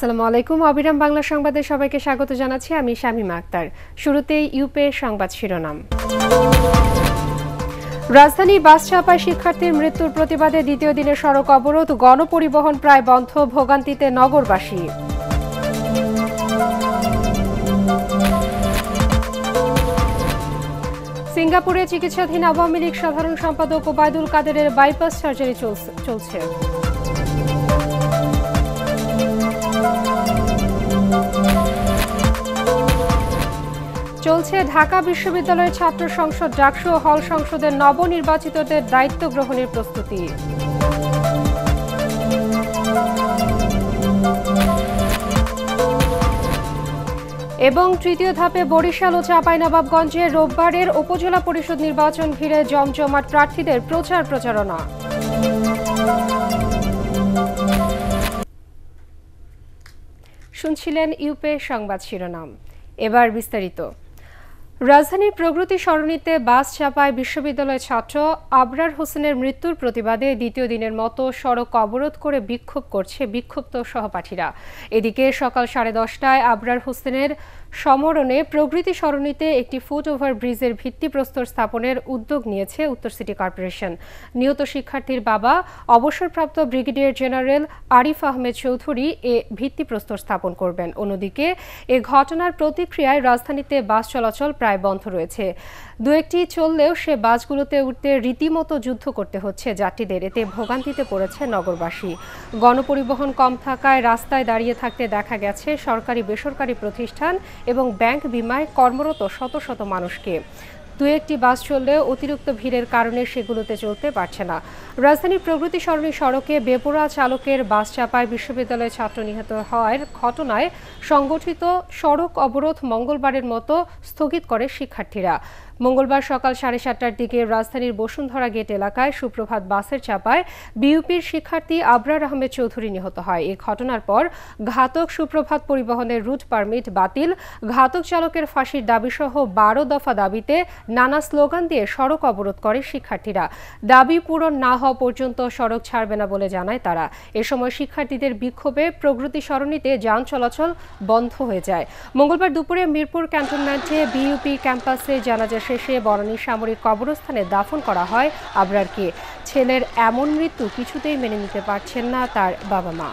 আসসালামু আলাইকুম অবিরাম বাংলা সংবাদে সবাইকে স্বাগত জানাচ্ছি আমি শামীমা আক্তার শুরুতে ইউপে সংবাদ শিরোনাম রাজধানী বাস চাপায় শিক্ষার্থীর মৃত্যুর প্রতিবাদে দ্বিতীয় দিনের সড়ক অবরোধ গণপরিবহন প্রায় বন্ধ ভোগান্তিতে নগরবাসী সিঙ্গাপুরে চিকিৎসাধীন আওয়ামী লীগ সাধারণ সম্পাদক ওবায়দুল কাদেরের বাইপাস সার্জারি চলছে চলছে ঢাকা বিশ্ববিদ্যালয়ের ছাত্র সংসদ ডাকসু হল সংসদের নবনির্বাচিতদের দায়িত্ব গ্রহণের প্রস্তুতি এবং তৃতীয় ধাপে বরিশাল ও চাঁপাইনবাবগঞ্জে রোববারের উপজেলা পরিষদ নির্বাচন ঘিরে জমজমাট প্রার্থীদের প্রচার প্রচারণা শুনছিলেন ইউপে সংবাদ শিরোনাম এবার বিস্তারিত রাজধানীর প্রগতি সরণিতে বাস চাপায় বিশ্ববিদ্যালয় ছাত্র আবরার হোসেনের মৃত্যুর প্রতিবাদে দ্বিতীয় দিনের মতো সড়ক অবরোধ করে বিক্ষোভ করছে বিক্ষুব্ধ সহপাঠীরা এদিকে সকাল সাড়ে দশটায় আবরার হোসেনের সমরণে প্রকৃতি সরণিতে একটি ফুট ওভার ব্রিজের ভিত্তিপ্রস্তর স্থাপনের উদ্যোগ নিয়েছে উত্তর সিটি কর্পোরেশন নিহত শিক্ষার্থীর বাবা অবসরপ্রাপ্ত ব্রিগেডিয়ার জেনারেল আরিফ আহমেদ চৌধুরী এ ভিত্তিপ্রস্তর স্থাপন করবেন অন্যদিকে এ ঘটনার প্রতিক্রিয়ায় রাজধানীতে বাস চলাচল প্রায় বন্ধ রয়েছে দু একটি চললেও সে বাসগুলোতে উঠতে রীতিমতো যুদ্ধ করতে হচ্ছে যাত্রীদের এতে ভোগান্তিতে পড়েছে নগরবাসী গণপরিবহন কম থাকায় রাস্তায় দাঁড়িয়ে থাকতে দেখা গেছে সরকারি বেসরকারি প্রতিষ্ঠান এবং ব্যাংক বিমায় কর্মরত শত শত মানুষকে দু একটি বাস চললেও অতিরিক্ত ভিড়ের কারণে সেগুলোতে চলতে পারছে না রাজধানীর প্রগতি সরণী সড়কে বেপোরা চালকের বাস চাপায় বিশ্ববিদ্যালয়ের ছাত্র নিহত হওয়ার ঘটনায় সংগঠিত সড়ক অবরোধ মঙ্গলবারের মতো স্থগিত করে শিক্ষার্থীরা মঙ্গলবার সকাল সাড়ে সাতটার দিকে রাজধানীর বসুন্ধরা গেট এলাকায় সুপ্রভাত বাসের চাপায় বিউপির শিক্ষার্থী আবরার আহমেদ চৌধুরী নিহত হয় এ ঘটনার পর ঘাতক সুপ্রভাত পরিবহনের রুট পারমিট বাতিল ঘাতক চালকের ফাঁসির দাবিসহ বারো দফা দাবিতে নানা স্লোগান দিয়ে সড়ক অবরোধ করে শিক্ষার্থীরা দাবি পূরণ না হওয়া পর্যন্ত সড়ক ছাড়বে না বলে জানায় তারা এ সময় শিক্ষার্থীদের বিক্ষোভে প্রগতি সরণিতে যান চলাচল বন্ধ হয়ে যায় মঙ্গলবার দুপুরে মিরপুর ক্যান্টনমেন্টে বিইউপি ক্যাম্পাসে জানাজা শেষে বনানী সামরিক কবরস্থানে দাফন করা হয় আবরারকে ছেলের এমন মৃত্যু কিছুতেই মেনে নিতে পারছেন না তার বাবা মা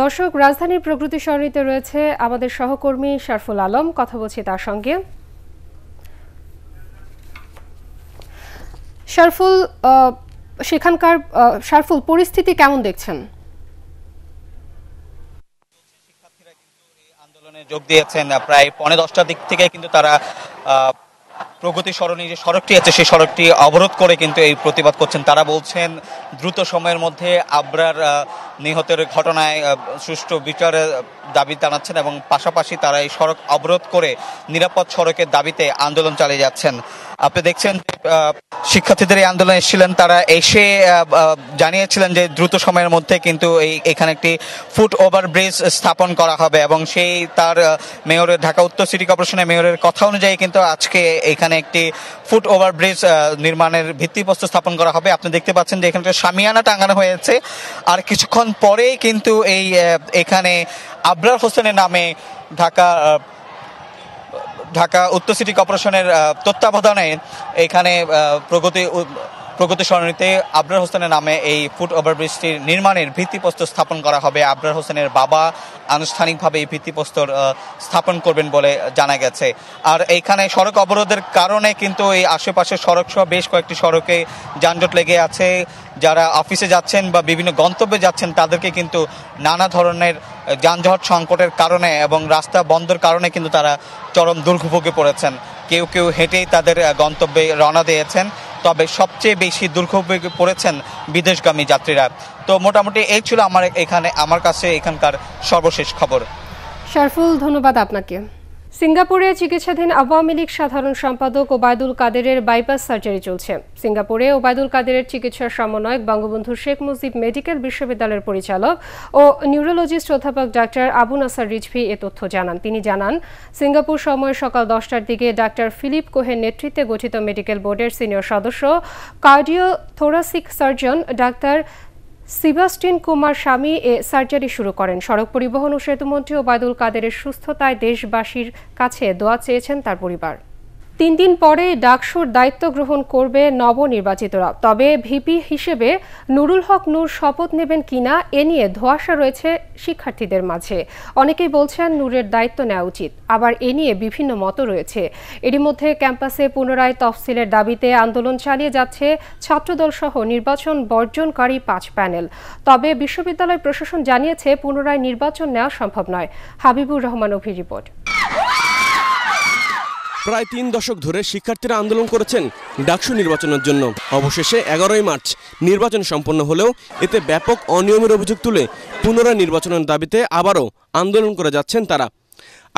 দর্শক রাজধানীর প্রকৃতি সরণিতে রয়েছে আমাদের সহকর্মী শারফুল আলম কথা বলছি তার সঙ্গে শারফুল সেখানকার সারফুল পরিস্থিতি কেমন দেখছেন যোগ দিয়েছেন প্রায় পনেরো দশটার দিক থেকে কিন্তু তারা প্রগতি সরণি যে সড়কটি আছে সেই সড়কটি অবরোধ করে কিন্তু এই প্রতিবাদ করছেন তারা বলছেন দ্রুত সময়ের মধ্যে আবরার নিহতের ঘটনায় সুষ্ঠু বিচারের দাবি জানাচ্ছেন এবং পাশাপাশি তারা এই সড়ক অবরোধ করে নিরাপদ সড়কের দাবিতে আন্দোলন চালিয়ে যাচ্ছেন আপনি দেখছেন শিক্ষার্থীদের এই আন্দোলন এসেছিলেন তারা এসে জানিয়েছিলেন যে দ্রুত সময়ের মধ্যে কিন্তু এই এখানে একটি ফুট ওভার ব্রিজ স্থাপন করা হবে এবং সেই তার মেয়রের ঢাকা উত্তর সিটি কর্পোরেশনের মেয়রের কথা অনুযায়ী কিন্তু আজকে এখানে এখানে একটি ফুট ওভার ব্রিজ নির্মাণের ভিত্তিপ্রস্তর স্থাপন করা হবে আপনি দেখতে পাচ্ছেন যে এখানে সামিয়ানা টাঙানো হয়েছে আর কিছুক্ষণ পরেই কিন্তু এই এখানে আবরার হোসেনের নামে ঢাকা ঢাকা উত্তর সিটি কর্পোরেশনের তত্ত্বাবধানে এখানে প্রগতি প্রগতি সরণিতে আবরার হোসেনের নামে এই ফুট ওভারব্রিজটির নির্মাণের ভিত্তিপ্রস্তর স্থাপন করা হবে আবরার হোসেনের বাবা আনুষ্ঠানিকভাবে এই ভিত্তিপ্রস্তর স্থাপন করবেন বলে জানা গেছে আর এইখানে সড়ক অবরোধের কারণে কিন্তু এই আশেপাশের সড়ক সহ বেশ কয়েকটি সড়কে যানজট লেগে আছে যারা অফিসে যাচ্ছেন বা বিভিন্ন গন্তব্যে যাচ্ছেন তাদেরকে কিন্তু নানা ধরনের যানজট সংকটের কারণে এবং রাস্তা বন্ধের কারণে কিন্তু তারা চরম দুর্ভোগে পড়েছেন কেউ কেউ হেঁটেই তাদের গন্তব্যে রওনা দিয়েছেন তবে সবচেয়ে বেশি দুর্ভোগ পড়েছেন বিদেশগামী যাত্রীরা তো মোটামুটি এই ছিল আমার এখানে আমার কাছে এখানকার সর্বশেষ খবর শরফুল ধন্যবাদ আপনাকে সিঙ্গাপুরে চিকিৎসাধীন আওয়ামী লীগ সাধারণ সম্পাদক ওবায়দুল কাদেরের বাইপাস সার্জারি চলছে সিঙ্গাপুরে ওবায়দুল কাদেরের চিকিৎসা সমন্বয়ক বঙ্গবন্ধু শেখ মুজিব মেডিকেল বিশ্ববিদ্যালয়ের পরিচালক ও নিউরোলজিস্ট অধ্যাপক ডাক্তার আবু নাসার রিজভি এ তথ্য জানান তিনি জানান সিঙ্গাপুর সময় সকাল দশটার দিকে ডাক্তার ফিলিপ কোহের নেতৃত্বে গঠিত মেডিকেল বোর্ডের সিনিয়র সদস্য কার্ডিও থোরাসিক সার্জন ডাক্তার সিবাস্টিন কুমার স্বামী এ সার্জারি শুরু করেন সড়ক পরিবহন ও সেতুমন্ত্রী ওবায়দুল কাদেরের সুস্থতায় দেশবাসীর কাছে দোয়া চেয়েছেন তার পরিবার তিন দিন পরে ডাকসুর দায়িত্ব গ্রহণ করবে নবনির্বাচিতরা তবে ভিপি হিসেবে নুরুল হক নূর শপথ নেবেন কিনা এ নিয়ে ধোয়াশা রয়েছে শিক্ষার্থীদের মাঝে অনেকেই বলছেন নূরের দায়িত্ব নেওয়া উচিত আবার এ নিয়ে বিভিন্ন মত রয়েছে এরই মধ্যে ক্যাম্পাসে পুনরায় তফসিলের দাবিতে আন্দোলন চালিয়ে যাচ্ছে ছাত্রদল সহ নির্বাচন বর্জনকারী পাঁচ প্যানেল তবে বিশ্ববিদ্যালয় প্রশাসন জানিয়েছে পুনরায় নির্বাচন নেওয়া সম্ভব নয় হাবিবুর রহমান অভি রিপোর্ট প্রায় তিন দশক ধরে শিক্ষার্থীরা আন্দোলন করেছেন ডাকসু নির্বাচনের জন্য অবশেষে এগারোই মার্চ নির্বাচন সম্পন্ন হলেও এতে ব্যাপক অনিয়মের অভিযোগ তুলে পুনরায় নির্বাচনের দাবিতে আবারও আন্দোলন করে যাচ্ছেন তারা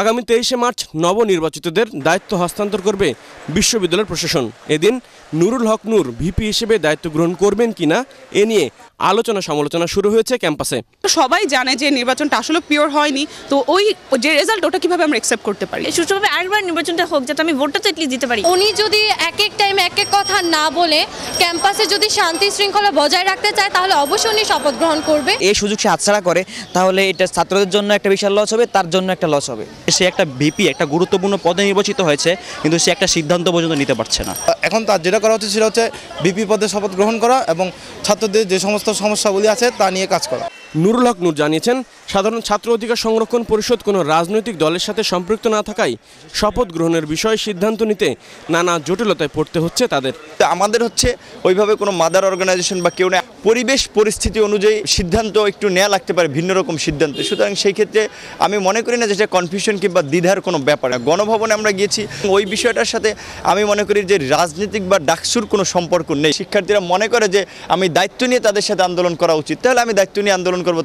আগামী তেইশে মার্চ নবনির্বাচিতদের দায়িত্ব হস্তান্তর করবে বিশ্ববিদ্যালয়ের প্রশাসন এদিন নুরুল হক নূর ভিপি হিসেবে দায়িত্ব গ্রহণ করবেন কিনা এ নিয়ে আলোচনা সমালোচনা শুরু হয়েছে ক্যাম্পাসে সবাই জানে যে নির্বাচনটা আসলে পিওর হয়নি তো ওই যে রেজাল্ট ওটা কিভাবে আমরা অ্যাকসেপ্ট করতে পারি সুষ্ঠুভাবে আরেকবার নির্বাচনটা হোক যাতে আমি ভোটটা তো এটলি দিতে পারি উনি যদি এক এক টাইম এক এক কথা না বলে ক্যাম্পাসে যদি শান্তি শৃঙ্খলা বজায় রাখতে চায় তাহলে অবশ্যই উনি শপথ গ্রহণ করবে এই সুযোগ সে হাতছাড়া করে তাহলে এটা ছাত্রদের জন্য একটা বিশাল লস হবে তার জন্য একটা লস হবে সে একটা ভিপি একটা গুরুত্বপূর্ণ পদে নির্বাচিত হয়েছে কিন্তু সে একটা সিদ্ধান্ত পর্যন্ত নিতে পারছে না এখন তার যেটা করা হচ্ছে সেটা হচ্ছে বিপি পদে শপথ গ্রহণ করা এবং ছাত্রদের যে সমস্ত সমস্যাগুলি আছে তা নিয়ে কাজ করা নুরুল হক নূর জানিয়েছেন সাধারণ ছাত্র অধিকার সংরক্ষণ পরিষদ কোনো রাজনৈতিক দলের সাথে সম্পৃক্ত না থাকায় শপথ গ্রহণের বিষয়ে সিদ্ধান্ত নিতে নানা জটিলতায় পড়তে হচ্ছে তাদের আমাদের হচ্ছে ওইভাবে কোনো মাদার অর্গানাইজেশন বা কেউ না পরিবেশ পরিস্থিতি অনুযায়ী সিদ্ধান্ত একটু নেওয়া লাগতে পারে ভিন্ন রকম সিদ্ধান্ত সুতরাং সেই ক্ষেত্রে আমি মনে করি না যে কনফিউশন কিংবা দ্বিধার কোনো ব্যাপার না গণভবনে আমরা গিয়েছি ওই বিষয়টার সাথে আমি মনে করি যে রাজনৈতিক বা ডাকসুর কোনো সম্পর্ক নেই শিক্ষার্থীরা মনে করে যে আমি দায়িত্ব নিয়ে তাদের সাথে আন্দোলন করা উচিত তাহলে আমি দায়িত্ব নিয়ে আন্দোলন করব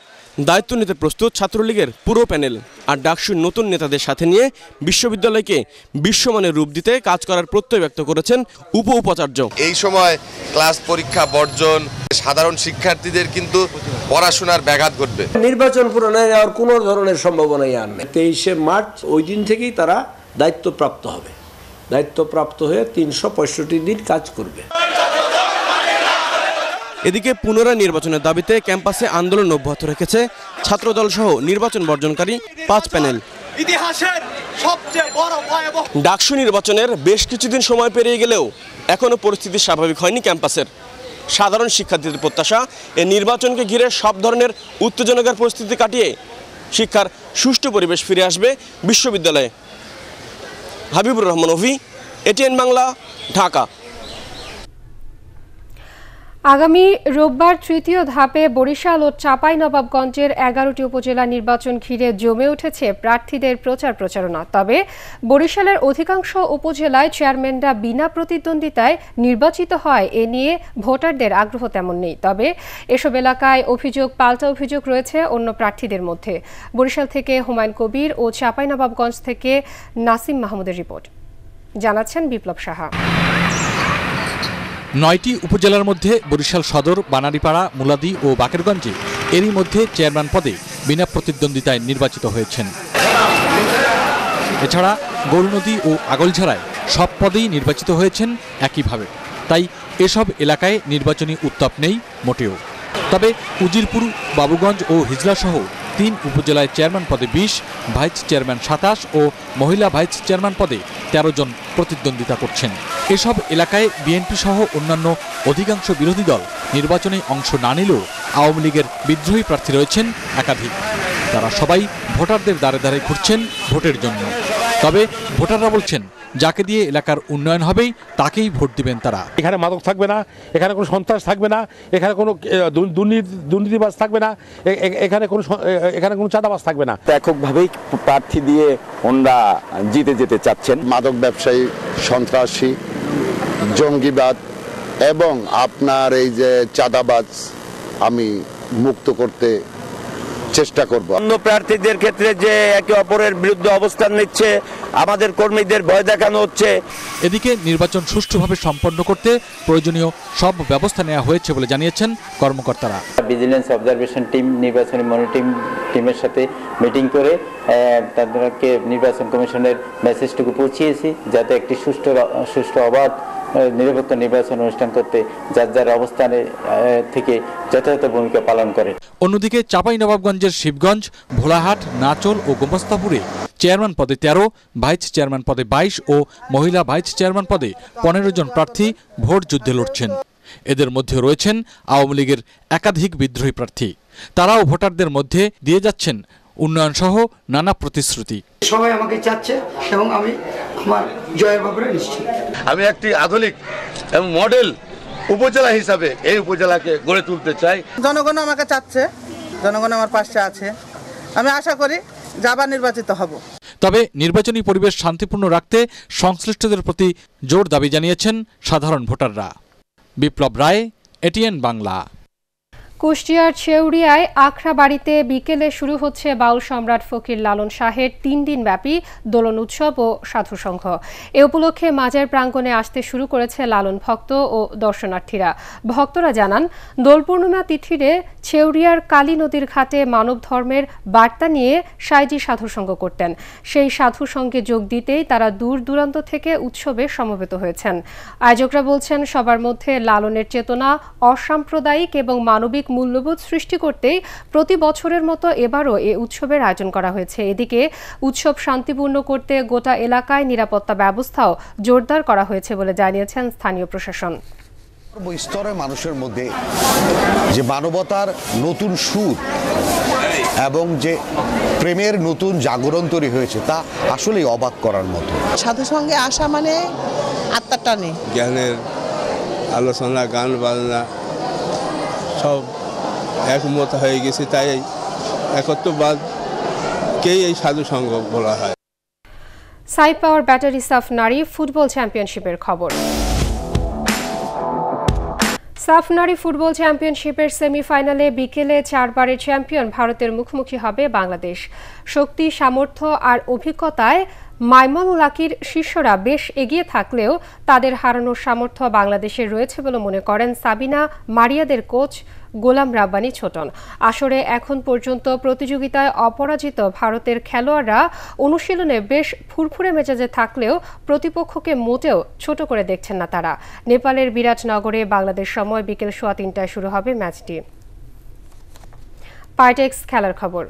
দায়িত্ব নিতে প্রস্তুত ছাত্রলীগের পুরো প্যানেল আর ডাকসুর নতুন নেতাদের সাথে নিয়ে বিশ্ববিদ্যালয়কে বিশ্বমানের রূপ দিতে কাজ করার প্রত্যয় ব্যক্ত করেছেন উপ উপাচার্য এই সময় ক্লাস পরীক্ষা বর্জন সাধারণ শিক্ষার্থীদের কিন্তু পড়াশোনার ব্যাঘাত ঘটবে নির্বাচন পূরণে যাওয়ার কোনো ধরনের সম্ভাবনাই আর নেই তেইশে মার্চ ওই দিন থেকেই তারা দায়িত্বপ্রাপ্ত হবে দায়িত্বপ্রাপ্ত হয়ে তিনশো দিন কাজ করবে এদিকে পুনরায় নির্বাচনের দাবিতে ক্যাম্পাসে আন্দোলন অব্যাহত রেখেছে ছাত্রদল সহ নির্বাচন বর্জনকারী পাঁচ প্যানেল ডাকসু নির্বাচনের বেশ কিছুদিন সময় পেরিয়ে গেলেও এখনও পরিস্থিতি স্বাভাবিক হয়নি ক্যাম্পাসের সাধারণ শিক্ষার্থীদের প্রত্যাশা এ নির্বাচনকে ঘিরে সব ধরনের উত্তেজনাকার পরিস্থিতি কাটিয়ে শিক্ষার সুষ্ঠু পরিবেশ ফিরে আসবে বিশ্ববিদ্যালয়ে হাবিবুর রহমান অভি এটিএন বাংলা ঢাকা আগামী রোববার তৃতীয় ধাপে বরিশাল ও চাঁপাইনবাবগঞ্জের এগারোটি উপজেলা নির্বাচন ঘিরে জমে উঠেছে প্রার্থীদের প্রচার প্রচারণা তবে বরিশালের অধিকাংশ উপজেলায় চেয়ারম্যানরা বিনা প্রতিদ্বন্দ্বিতায় নির্বাচিত হয় এ নিয়ে ভোটারদের আগ্রহ তেমন নেই তবে এসব এলাকায় অভিযোগ পাল্টা অভিযোগ রয়েছে অন্য প্রার্থীদের মধ্যে বরিশাল থেকে হুমায়ুন কবির ও চাঁপাইনবাবগঞ্জ থেকে নাসিম মাহমুদের রিপোর্ট জানাচ্ছেন বিপ্লব সাহা নয়টি উপজেলার মধ্যে বরিশাল সদর বানারীপাড়া মুলাদি ও বাকেরগঞ্জে এরই মধ্যে চেয়ারম্যান পদে বিনা প্রতিদ্বন্দ্বিতায় নির্বাচিত হয়েছেন এছাড়া গৌরনদী ও আগলঝাড়ায় সব পদেই নির্বাচিত হয়েছেন একইভাবে তাই এসব এলাকায় নির্বাচনী উত্তাপ নেই মোটেও তবে উজিরপুর বাবুগঞ্জ ও হিজলাসহ তিন উপজেলায় চেয়ারম্যান পদে বিশ ভাইস চেয়ারম্যান সাতাশ ও মহিলা ভাইস চেয়ারম্যান পদে ১৩ জন প্রতিদ্বন্দ্বিতা করছেন এসব এলাকায় বিএনপি সহ অন্যান্য অধিকাংশ বিরোধী দল নির্বাচনে অংশ না নিলেও আওয়ামী লীগের বিদ্রোহী প্রার্থী রয়েছেন একাধিক তারা সবাই ভোটারদের দ্বারে দ্বারে ঘুরছেন ভোটের জন্য তবে ভোটাররা বলছেন যাকে দিয়ে এলাকার উন্নয়ন হবেই তাকেই ভোট দিবেন তারা এখানে মাদক থাকবে না এখানে কোনো সন্ত্রাস থাকবে না এখানে কোনো দুর্নীতি থাকবে না এখানে কোনো এখানে কোনো চাঁদাবাস থাকবে না এককভাবেই প্রার্থী দিয়ে ওনারা জিতে যেতে চাচ্ছেন মাদক ব্যবসায়ী সন্ত্রাসী জঙ্গিবাদ এবং আপনার এই যে চাঁদাবাজ আমি মুক্ত করতে চেষ্টা করব অন্য প্রার্থীদের ক্ষেত্রে যে একে অপরের বিরুদ্ধে অবস্থান নিচ্ছে আমাদের কর্মীদের ভয় দেখানো হচ্ছে এদিকে নির্বাচন সুষ্ঠুভাবে সম্পন্ন করতে প্রয়োজনীয় সব ব্যবস্থা নেওয়া হয়েছে বলে জানিয়েছেন কর্মকর্তারা ভিজিলেন্স অবজারভেশন টিম নির্বাচনী মনিটরিং টিমের সাথে মিটিং করে তাদেরকে নির্বাচন কমিশনের মেসেজটুকু পৌঁছিয়েছি যাতে একটি সুষ্ঠু সুষ্ঠু অবাধ নিরাপত্তা নির্বাচন অনুষ্ঠান করতে যার যার অবস্থানে থেকে যথাযথ ভূমিকা পালন করে অন্যদিকে চাঁপাই নবাবগঞ্জের শিবগঞ্জ ভোলাহাট নাচল ও গোমস্তাপুরে চেয়ারম্যান পদে তেরো ভাইস চেয়ারম্যান পদে ২২ ও মহিলা ভাইস চেয়ারম্যান পদে পনেরো জন প্রার্থী ভোট যুদ্ধে লড়ছেন এদের মধ্যে রয়েছেন আওয়ামী লীগের একাধিক বিদ্রোহী প্রার্থী তারাও ভোটারদের মধ্যে দিয়ে যাচ্ছেন উন্নয়ন সহ নানা প্রতিশ্রুতি সবাই আমাকে চাচ্ছে এবং আমি আমার জয়ের ব্যাপারে নিশ্চিত আমি একটি আধুনিক এবং মডেল উপজেলা হিসাবে এই উপজেলাকে গড়ে তুলতে চাই জনগণ আমাকে চাচ্ছে জনগণ আমার পাশে আছে আমি আশা করি যাবা নির্বাচিত হব তবে নির্বাচনী পরিবেশ শান্তিপূর্ণ রাখতে সংশ্লিষ্টদের প্রতি জোর দাবি জানিয়েছেন সাধারণ ভোটাররা বিপ্লব রায় এটিএন বাংলা কুষ্টিয়ার ছেউড়িয়ায় আখড়া বাড়িতে বিকেলে শুরু হচ্ছে বাউল সম্রাট ফকির লালন শাহের তিন দিন ব্যাপী দোলন উৎসব ও সাধু সংঘ এ উপলক্ষে মাজার প্রাঙ্গণে আসতে শুরু করেছে লালন ভক্ত ও দর্শনার্থীরা ভক্তরা জানান দোল পূর্ণিমা তিথিরে ছেউড়িয়ার কালী নদীর ঘাটে মানব ধর্মের বার্তা নিয়ে সাইজি সাধু সংঘ করতেন সেই সাধু যোগ দিতেই তারা দূর দূরান্ত থেকে উৎসবে সমবেত হয়েছেন আয়োজকরা বলছেন সবার মধ্যে লালনের চেতনা অসাম্প্রদায়িক এবং মানবিক মূল্যবোধ সৃষ্টি করতেই প্রতি বছরের মতো এবারও এ উৎসবের আয়োজন করা হয়েছে এদিকে উৎসব শান্তিপূর্ণ করতে গোটা এলাকায় নিরাপত্তা ব্যবস্থাও জোরদার করা হয়েছে বলে জানিয়েছেন স্থানীয় প্রশাসন স্তরে মানুষের মধ্যে যে মানবতার নতুন সুর এবং যে প্রেমের নতুন জাগরণ তৈরি হয়েছে তা আসলেই অবাক করার মতো সাধু সঙ্গে আসা মানে আত্মার টানে জ্ঞানের আলোচনা গান বাজনা সব একমত হয়ে গেছে তাই কেই এই সাধু সংঘ বলা হয় সাই পাওয়ার ব্যাটারি সাফ নারী ফুটবল চ্যাম্পিয়নশিপের খবর সাফ নারী ফুটবল চ্যাম্পিয়নশিপের সেমিফাইনালে বিকেলে চারবারের চ্যাম্পিয়ন ভারতের মুখোমুখি হবে বাংলাদেশ শক্তি সামর্থ্য আর অভিজ্ঞতায় মাইমন আকির শিষ্যরা বেশ এগিয়ে থাকলেও তাদের হারানোর সামর্থ্য বাংলাদেশের রয়েছে বলে মনে করেন সাবিনা মারিয়াদের কোচ গোলাম রাব্বানি ছোটন আসরে এখন পর্যন্ত প্রতিযোগিতায় অপরাজিত ভারতের খেলোয়াড়রা অনুশীলনে বেশ ফুরফুরে মেজাজে থাকলেও প্রতিপক্ষকে মোটেও ছোট করে দেখছেন না তারা নেপালের বিরাটনগরে বাংলাদেশ সময় বিকেল সোয়া তিনটায় শুরু হবে ম্যাচটি পাইটেক্স খেলার খবর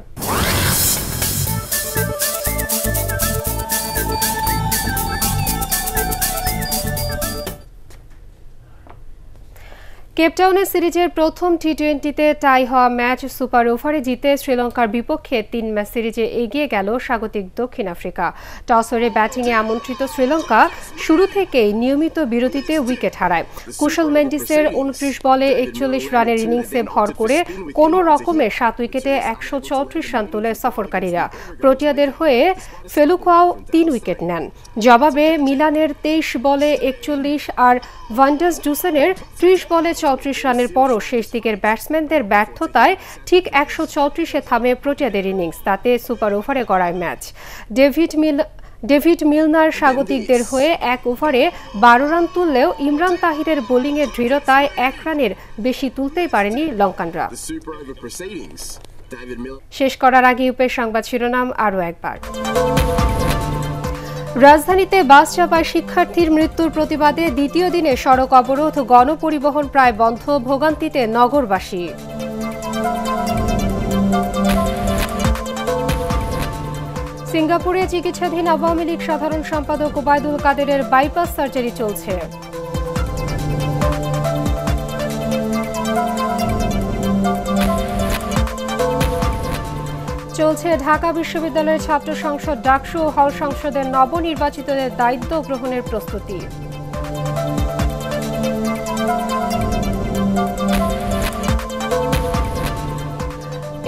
কেপটাউনে সিরিজের প্রথম টি টোয়েন্টিতে টাই হওয়া ম্যাচ সুপার ওভারে জিতে শ্রীলঙ্কার বিপক্ষে তিন ম্যাচ সিরিজে এগিয়ে গেল স্বাগতিক দক্ষিণ আফ্রিকা টস ব্যাটিংয়ে আমন্ত্রিত শ্রীলঙ্কা শুরু থেকেই নিয়মিত বিরতিতে উইকেট হারায় কুশল মেন্ডিসের উনত্রিশ বলে একচল্লিশ রানের ইনিংসে ভর করে কোন রকমে সাত উইকেটে একশো চৌত্রিশ রান তোলে সফরকারীরা প্রোটিয়াদের হয়ে ফেলুকাও তিন উইকেট নেন জবাবে মিলানের তেইশ বলে একচল্লিশ আর ভান্ডাস জুসেনের ত্রিশ বলে চৌত্রিশ রানের পরও শেষ দিকের ব্যাটসম্যানদের ব্যর্থতায় ঠিক একশো চৌত্রিশে থামে প্রোটিয়াদের ইনিংস তাতে সুপার ওভারে গড়ায় match David Mill David Miller স্বাগতিকদের হয়ে এক ওভারে বারো রান তুললেও ইমরান তাহিরের বোলিংয়ের দৃঢ়তায় এক রানের বেশি তুলতেই পারেনি লঙ্কানরা শেষ করার আগে ইউপের সংবাদ শিরোনাম আরও একবার রাজধানীতে বাস চাপায় শিক্ষার্থীর মৃত্যুর প্রতিবাদে দ্বিতীয় দিনে সড়ক অবরোধ গণপরিবহন প্রায় বন্ধ ভোগান্তিতে নগরবাসী সিঙ্গাপুরে চিকিৎসাধীন আওয়ামী লীগ সাধারণ সম্পাদক ওবায়দুল কাদেরের বাইপাস সার্জারি চলছে চলছে ঢাকা বিশ্ববিদ্যালয়ের ছাত্র সংসদ ডাকসু ও হল সংসদের নবনির্বাচিতদের দায়িত্ব গ্রহণের প্রস্তুতি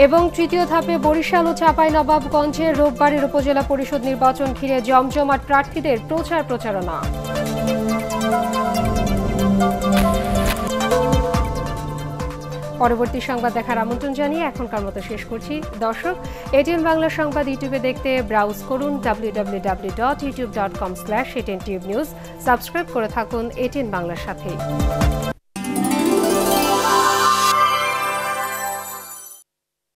এবং তৃতীয় ধাপে বরিশাল ও চাঁপাইনবাবগঞ্জে রোববারের উপজেলা পরিষদ নির্বাচন ঘিরে জমজমাট প্রার্থীদের প্রচার প্রচারণা পরবর্তী সংবাদ দেখার আমন্ত্রণ জানিয়ে এখনকার মতো শেষ করছি দর্শক এটিএন বাংলা সংবাদ ইউটিউবে দেখতে ব্রাউজ করুন dot dot YouTube com slash tube news subscribe করে থাকুন এটিএন বাংলার সাথে